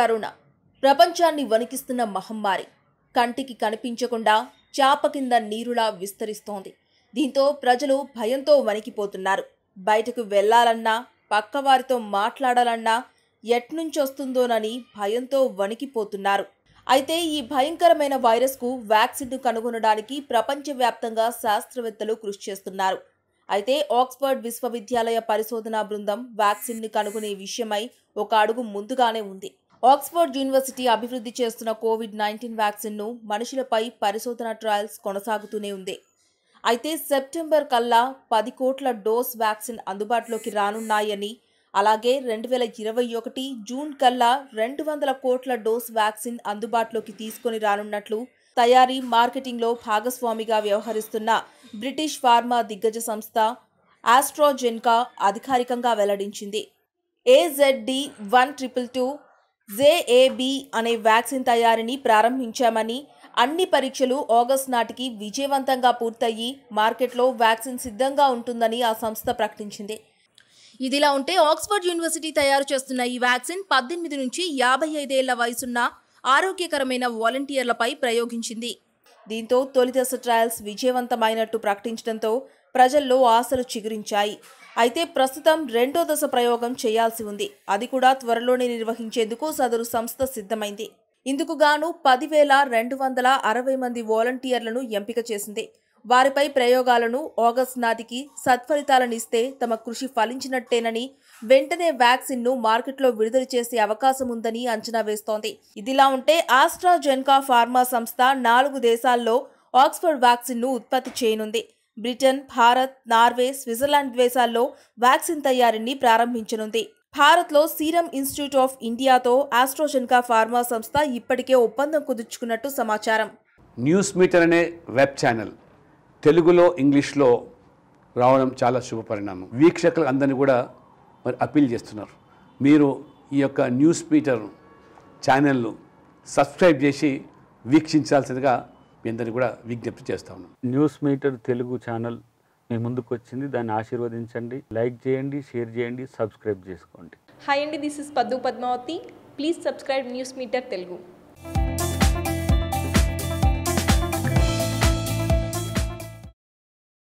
corona ప్రపంచాన్ని వణికిస్తున్న మహమ్మారి కంటికి కనిపించకుండా చాప కింద నీరులా విస్తరిస్తోంది దీంతో ప్రజలు భయంతో వణికిపోతున్నారు బయటకు వెళ్లాలన్నా పక్కవారితో మాట్లాడాలన్నా ఎట్నుంచొస్తుందోనని భయంతో వణికిపోతున్నారు అయితే ఈ భయంకరమైన వైరస్కు వ్యాక్సిన్ను కనుగొనడానికి ప్రపంచవ్యాప్తంగా శాస్త్రవేత్తలు కృషి చేస్తున్నారు అయితే ఆక్స్ఫర్డ్ విశ్వవిద్యాలయ పరిశోధనా బృందం వ్యాక్సిన్ను కనుగొనే విషయమై ఒక అడుగు ముందుగానే ఉంది ఆక్స్ఫర్డ్ యూనివర్సిటీ అభివృద్ధి చేస్తున్న కోవిడ్ నైన్టీన్ వ్యాక్సిన్ను మనుషులపై పరిశోధన ట్రయల్స్ కొనసాగుతూనే ఉంది అయితే సెప్టెంబర్ కల్లా పది కోట్ల డోస్ వ్యాక్సిన్ అందుబాటులోకి రానున్నాయని అలాగే రెండు వేల ఇరవై ఒకటి జూన్ కల్లా రెండు వందల కోట్ల డోస్ వ్యాక్సిన్ అందుబాటులోకి తీసుకొని రానున్నట్లు తయారీ మార్కెటింగ్లో భాగస్వామిగా వ్యవహరిస్తున్న బ్రిటిష్ ఫార్మా దిగ్గజ సంస్థ ఆస్ట్రోజెన్కా అధికారికంగా వెల్లడించింది ఏజెడ్డి వన్ ట్రిపుల్ టూ జేఏబి అనే వ్యాక్సిన్ తయారీని ప్రారంభించామని అన్ని పరీక్షలు ఆగస్ట్ నాటికి విజయవంతంగా పూర్తయి మార్కెట్లో వ్యాక్సిన్ సిద్ధంగా ఉంటుందని ఆ సంస్థ ప్రకటించింది ఇదిలా ఉంటే ఆక్స్ఫర్డ్ యూనివర్సిటీ తయారు చేస్తున్న ఈ వ్యాక్సిన్ పద్దెనిమిది నుంచి యాభై ఐదేళ్ల వయసున్న ఆరోగ్యకరమైన వాలంటీర్లపై ప్రయోగించింది దీంతో తొలి దశ ట్రయల్స్ విజయవంతమైనట్టు ప్రకటించడంతో ప్రజల్లో ఆశలు చిగురించాయి అయితే ప్రస్తుతం రెండో దశ ప్రయోగం చేయాల్సి ఉంది అది కూడా త్వరలోనే నిర్వహించేందుకు సదరు సంస్థ సిద్ధమైంది ఇందుకు గాను పదివేల రెండు వందల అరవై మంది వాలంటీర్లను ఎంపిక చేసింది వారిపై ప్రయోగాలను ఆగస్ట్ నాటికి సత్ఫలితాలనిస్తే తమ కృషి ఫలించినట్టేనని వెంటనే వ్యాక్సిన్ను మార్కెట్లో విడుదల చేసే అవకాశం ఉందని అంచనా వేస్తోంది ఇదిలా ఉంటే ఆస్ట్రాజెన్కా ఫార్మా సంస్థ నాలుగు దేశాల్లో ఆక్స్ఫర్డ్ వ్యాక్సిన్ను ఉత్పత్తి చేయనుంది బ్రిటన్ భారత్ నార్వే స్విట్జర్లాండ్ దేశాల్లో వ్యాక్సిన్ తయారీని ప్రారంభించనుంది భారత్లో సీరం ఇన్స్టిట్యూట్ ఆఫ్ ఇండియాతో ఆస్ట్రోజెన్కా ఫార్మా సంస్థ ఇప్పటికే ఒప్పందం కుదుర్చుకున్నట్టు సమాచారం న్యూస్ మీటర్ అనే వెబ్ ఛానల్ తెలుగులో ఇంగ్లీష్లో రావడం చాలా శుభపరిణామం వీక్షకులు అందరినీ కూడా మరి అప్పీల్ చేస్తున్నారు మీరు ఈ యొక్క న్యూస్ మీటర్ ఛానల్ను సబ్స్క్రైబ్ చేసి వీక్షించాల్సిందిగా మీ అందరినీ కూడా విజ్ఞప్తి చేస్తా ఉన్నాం న్యూస్ మీటర్ తెలుగు ఛానల్ మీ ముందుకు వచ్చింది దాన్ని ఆశీర్వదించండి లైక్ చేయండి షేర్ చేయండి సబ్స్క్రైబ్ చేసుకోండి హాయ్ అండి this is Padmavati please subscribe News Meter Telugu